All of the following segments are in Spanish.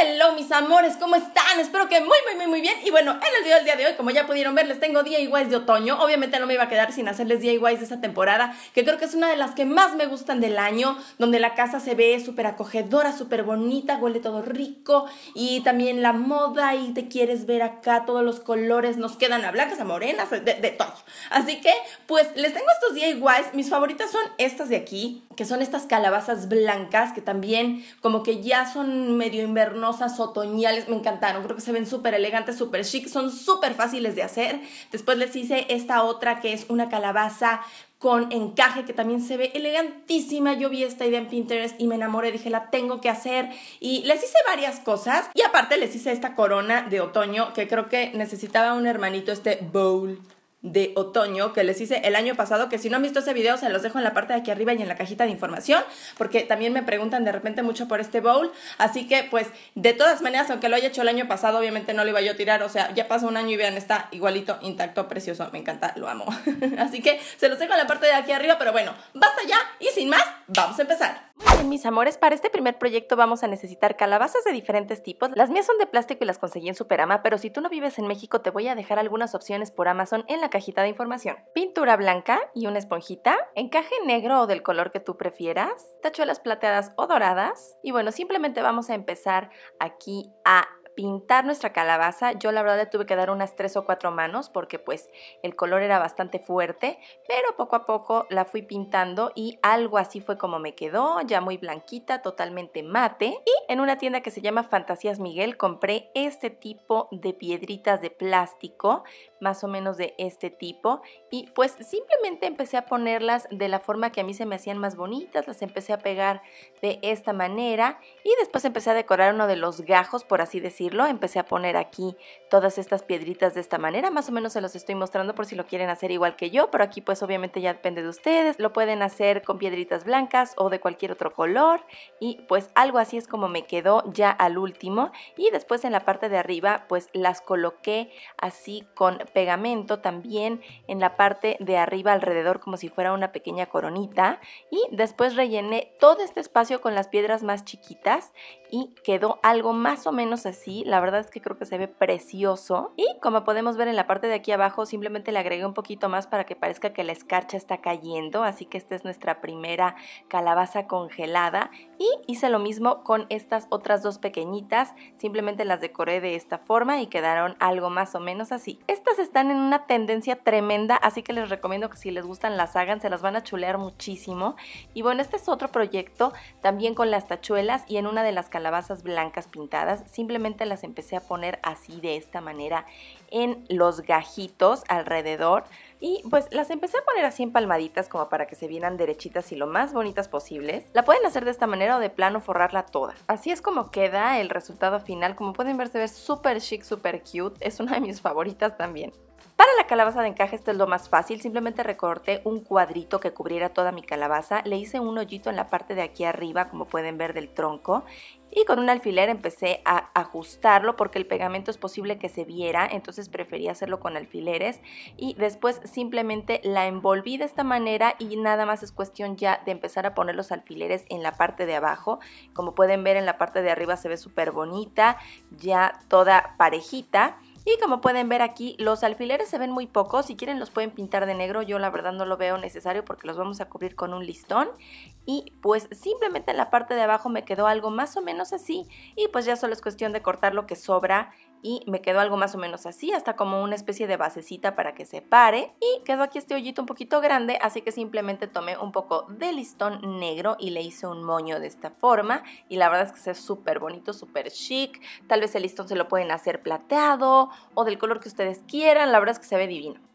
Hello mis amores, ¿cómo están? Espero que muy muy muy muy bien Y bueno, en el video del día de hoy, como ya pudieron ver, les tengo DIYs de otoño Obviamente no me iba a quedar sin hacerles DIYs de esta temporada Que creo que es una de las que más me gustan del año Donde la casa se ve súper acogedora, súper bonita, huele todo rico Y también la moda y te quieres ver acá, todos los colores nos quedan a blancas, a morenas, de, todo Así que, pues, les tengo estos DIYs Mis favoritas son estas de aquí, que son estas calabazas blancas Que también como que ya son medio invierno otoñales, me encantaron, creo que se ven súper elegantes, súper chic, son súper fáciles de hacer. Después les hice esta otra que es una calabaza con encaje que también se ve elegantísima. Yo vi esta idea en Pinterest y me enamoré, dije, la tengo que hacer. Y les hice varias cosas y aparte les hice esta corona de otoño que creo que necesitaba un hermanito, este bowl de otoño que les hice el año pasado, que si no han visto ese video se los dejo en la parte de aquí arriba y en la cajita de información, porque también me preguntan de repente mucho por este bowl, así que pues de todas maneras, aunque lo haya hecho el año pasado, obviamente no lo iba yo a tirar, o sea, ya pasó un año y vean, está igualito, intacto, precioso, me encanta, lo amo. así que se los dejo en la parte de aquí arriba, pero bueno, basta ya y sin más, vamos a empezar. bien, mis amores, para este primer proyecto vamos a necesitar calabazas de diferentes tipos. Las mías son de plástico y las conseguí en Superama, pero si tú no vives en México, te voy a dejar algunas opciones por Amazon en la cajita de información. Pintura blanca y una esponjita, encaje negro o del color que tú prefieras, tachuelas plateadas o doradas. Y bueno, simplemente vamos a empezar aquí a pintar nuestra calabaza. Yo la verdad le tuve que dar unas tres o cuatro manos porque pues el color era bastante fuerte, pero poco a poco la fui pintando y algo así fue como me quedó, ya muy blanquita, totalmente mate. Y en una tienda que se llama Fantasías Miguel compré este tipo de piedritas de plástico, más o menos de este tipo, y pues simplemente empecé a ponerlas de la forma que a mí se me hacían más bonitas, las empecé a pegar de esta manera y después empecé a decorar uno de los gajos, por así decir empecé a poner aquí todas estas piedritas de esta manera, más o menos se los estoy mostrando por si lo quieren hacer igual que yo, pero aquí pues obviamente ya depende de ustedes, lo pueden hacer con piedritas blancas o de cualquier otro color y pues algo así es como me quedó ya al último y después en la parte de arriba pues las coloqué así con pegamento también en la parte de arriba alrededor como si fuera una pequeña coronita y después rellené todo este espacio con las piedras más chiquitas y quedó algo más o menos así. La verdad es que creo que se ve precioso. Y como podemos ver en la parte de aquí abajo, simplemente le agregué un poquito más para que parezca que la escarcha está cayendo. Así que esta es nuestra primera calabaza congelada. Y hice lo mismo con estas otras dos pequeñitas. Simplemente las decoré de esta forma y quedaron algo más o menos así. Estas están en una tendencia tremenda, así que les recomiendo que si les gustan las hagan, se las van a chulear muchísimo. Y bueno, este es otro proyecto también con las tachuelas y en una de las calabazas blancas pintadas, simplemente las empecé a poner así de esta manera en los gajitos alrededor y pues las empecé a poner así en palmaditas como para que se vieran derechitas y lo más bonitas posibles. La pueden hacer de esta manera o de plano forrarla toda. Así es como queda el resultado final, como pueden ver se ve súper chic, súper cute, es una de mis favoritas también. Para la calabaza de encaje esto es lo más fácil, simplemente recorté un cuadrito que cubriera toda mi calabaza, le hice un hoyito en la parte de aquí arriba como pueden ver del tronco y con un alfiler empecé a ajustarlo porque el pegamento es posible que se viera, entonces preferí hacerlo con alfileres y después simplemente la envolví de esta manera y nada más es cuestión ya de empezar a poner los alfileres en la parte de abajo. Como pueden ver en la parte de arriba se ve súper bonita, ya toda parejita y como pueden ver aquí, los alfileres se ven muy pocos. Si quieren los pueden pintar de negro. Yo la verdad no lo veo necesario porque los vamos a cubrir con un listón. Y pues simplemente en la parte de abajo me quedó algo más o menos así. Y pues ya solo es cuestión de cortar lo que sobra y me quedó algo más o menos así, hasta como una especie de basecita para que se pare y quedó aquí este hoyito un poquito grande, así que simplemente tomé un poco de listón negro y le hice un moño de esta forma y la verdad es que se ve súper bonito, súper chic, tal vez el listón se lo pueden hacer plateado o del color que ustedes quieran, la verdad es que se ve divino.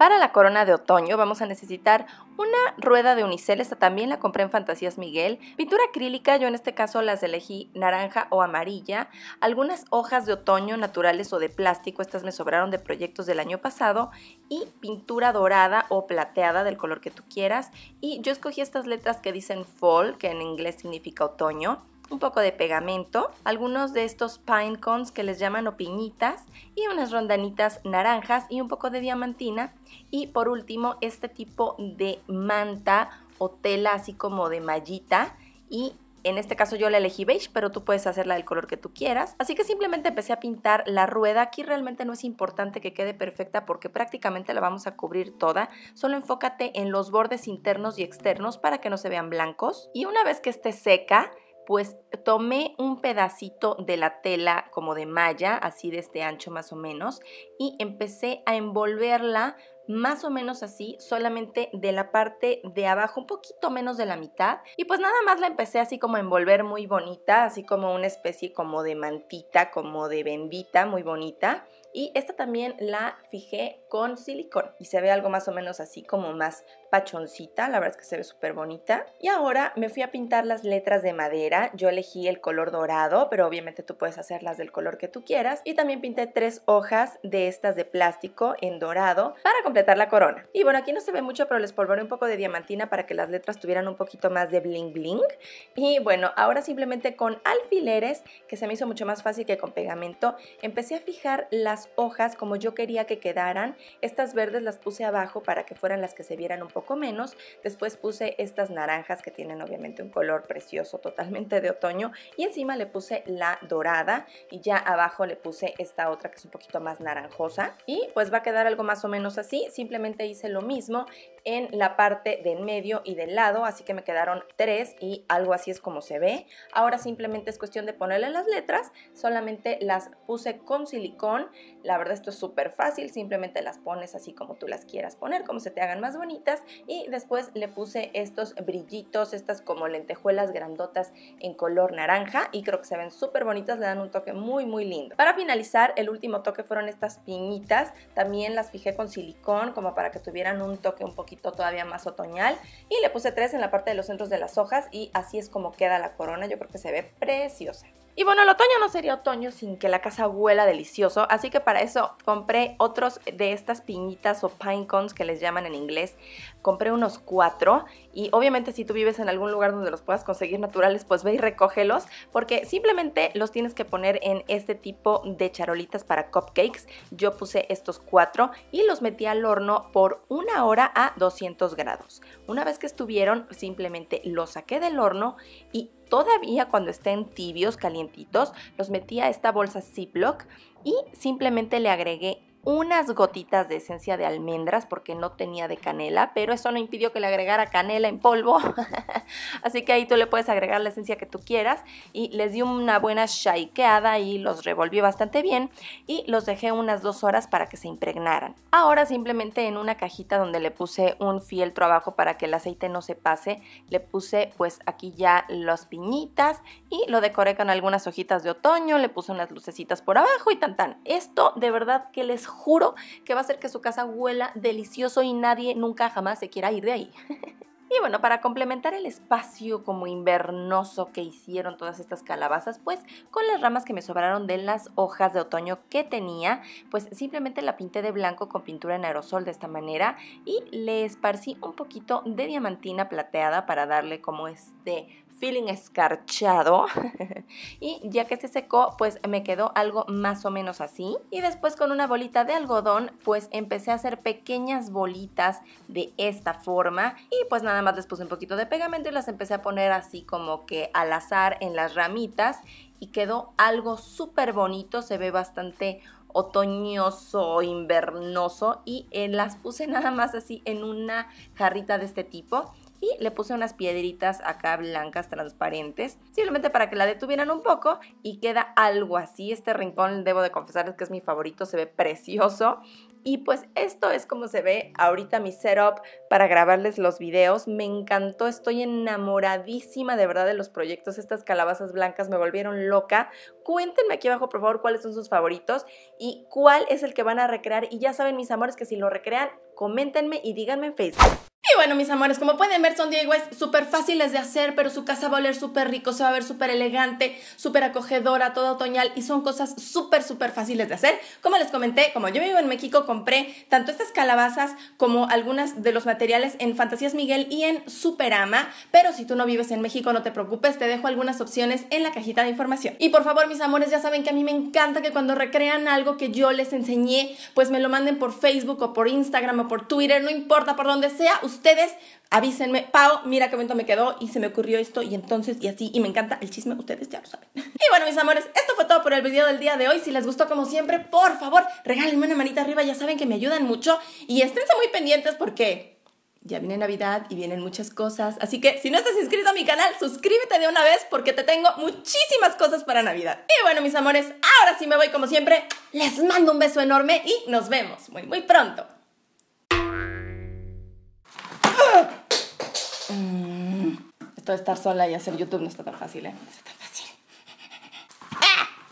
Para la corona de otoño vamos a necesitar una rueda de unicel, esta también la compré en Fantasías Miguel, pintura acrílica, yo en este caso las elegí naranja o amarilla, algunas hojas de otoño naturales o de plástico, estas me sobraron de proyectos del año pasado, y pintura dorada o plateada del color que tú quieras, y yo escogí estas letras que dicen fall, que en inglés significa otoño, un poco de pegamento, algunos de estos pine cones que les llaman o y unas rondanitas naranjas y un poco de diamantina y por último este tipo de manta o tela así como de mallita y en este caso yo la elegí beige, pero tú puedes hacerla del color que tú quieras. Así que simplemente empecé a pintar la rueda. Aquí realmente no es importante que quede perfecta porque prácticamente la vamos a cubrir toda. Solo enfócate en los bordes internos y externos para que no se vean blancos. Y una vez que esté seca, pues tomé un pedacito de la tela como de malla, así de este ancho más o menos, y empecé a envolverla más o menos así, solamente de la parte de abajo, un poquito menos de la mitad. Y pues nada más la empecé así como a envolver muy bonita, así como una especie como de mantita, como de bendita, muy bonita. Y esta también la fijé con silicón y se ve algo más o menos así como más pachoncita, la verdad es que se ve súper bonita. Y ahora me fui a pintar las letras de madera, yo elegí el color dorado, pero obviamente tú puedes hacerlas del color que tú quieras. Y también pinté tres hojas de estas de plástico en dorado para completar la corona. Y bueno, aquí no se ve mucho, pero les polvoré un poco de diamantina para que las letras tuvieran un poquito más de bling bling. Y bueno, ahora simplemente con alfileres, que se me hizo mucho más fácil que con pegamento, empecé a fijar las hojas como yo quería que quedaran. Estas verdes las puse abajo para que fueran las que se vieran un poco menos. Después puse estas naranjas que tienen obviamente un color precioso totalmente de otoño y encima le puse la dorada y ya abajo le puse esta otra que es un poquito más naranjosa y pues va a quedar algo más o menos así. Simplemente hice lo mismo en la parte del medio y del lado, así que me quedaron tres y algo así es como se ve. Ahora simplemente es cuestión de ponerle las letras, solamente las puse con silicón, la verdad esto es súper fácil, simplemente las pones así como tú las quieras poner, como se te hagan más bonitas y después le puse estos brillitos, estas como lentejuelas grandotas en color naranja y creo que se ven súper bonitas, le dan un toque muy muy lindo. Para finalizar, el último toque fueron estas piñitas, también las fijé con silicón como para que tuvieran un toque un poquito todavía más otoñal y le puse tres en la parte de los centros de las hojas y así es como queda la corona, yo creo que se ve preciosa. Y bueno, el otoño no sería otoño sin que la casa huela delicioso, así que para eso compré otros de estas piñitas o pine cones que les llaman en inglés. Compré unos cuatro y obviamente si tú vives en algún lugar donde los puedas conseguir naturales, pues ve y recógelos porque simplemente los tienes que poner en este tipo de charolitas para cupcakes. Yo puse estos cuatro y los metí al horno por una hora a 200 grados. Una vez que estuvieron, simplemente los saqué del horno y Todavía cuando estén tibios, calientitos, los metí a esta bolsa Ziploc y simplemente le agregué unas gotitas de esencia de almendras porque no tenía de canela, pero eso no impidió que le agregara canela en polvo. Así que ahí tú le puedes agregar la esencia que tú quieras y les di una buena shakeada y los revolví bastante bien y los dejé unas dos horas para que se impregnaran. Ahora simplemente en una cajita donde le puse un fieltro abajo para que el aceite no se pase, le puse pues aquí ya las piñitas y lo decoré con algunas hojitas de otoño, le puse unas lucecitas por abajo y tan tan. Esto de verdad que les juro que va a hacer que su casa huela delicioso y nadie nunca jamás se quiera ir de ahí. Y bueno, para complementar el espacio como invernoso que hicieron todas estas calabazas, pues con las ramas que me sobraron de las hojas de otoño que tenía, pues simplemente la pinté de blanco con pintura en aerosol de esta manera y le esparcí un poquito de diamantina plateada para darle como este feeling escarchado. y ya que se secó, pues me quedó algo más o menos así. Y después con una bolita de algodón, pues empecé a hacer pequeñas bolitas de esta forma. Y pues nada más les puse un poquito de pegamento y las empecé a poner así como que al azar en las ramitas. Y quedó algo súper bonito, se ve bastante otoñoso, invernoso y eh, las puse nada más así en una jarrita de este tipo y le puse unas piedritas acá blancas transparentes, simplemente para que la detuvieran un poco y queda algo así. Este rincón, debo de confesarles que es mi favorito, se ve precioso. Y pues esto es como se ve ahorita mi setup para grabarles los videos. Me encantó, estoy enamoradísima de verdad de los proyectos. Estas calabazas blancas me volvieron loca. Cuéntenme aquí abajo por favor cuáles son sus favoritos y cuál es el que van a recrear. Y ya saben mis amores que si lo recrean, coméntenme y díganme en Facebook. Y bueno, mis amores, como pueden ver, son DIYs súper fáciles de hacer, pero su casa va a oler súper rico, se va a ver súper elegante, súper acogedora, todo otoñal y son cosas súper, súper fáciles de hacer. Como les comenté, como yo vivo en México, compré tanto estas calabazas como algunas de los materiales en Fantasías Miguel y en Superama, pero si tú no vives en México, no te preocupes, te dejo algunas opciones en la cajita de información. Y por favor, mis amores, ya saben que a mí me encanta que cuando recrean algo que yo les enseñé, pues me lo manden por Facebook o por Instagram o por Twitter, no importa por donde sea, ustedes ustedes avísenme, Pau, mira qué momento me quedó y se me ocurrió esto y entonces y así y me encanta el chisme, ustedes ya lo saben. Y bueno, mis amores, esto fue todo por el video del día de hoy. Si les gustó como siempre, por favor, regálenme una manita arriba, ya saben que me ayudan mucho y esténse muy pendientes porque ya viene Navidad y vienen muchas cosas, así que si no estás inscrito a mi canal, suscríbete de una vez porque te tengo muchísimas cosas para Navidad. Y bueno, mis amores, ahora sí me voy como siempre. Les mando un beso enorme y nos vemos muy muy pronto. estar sola y hacer YouTube no está tan fácil, ¿eh? No está tan fácil.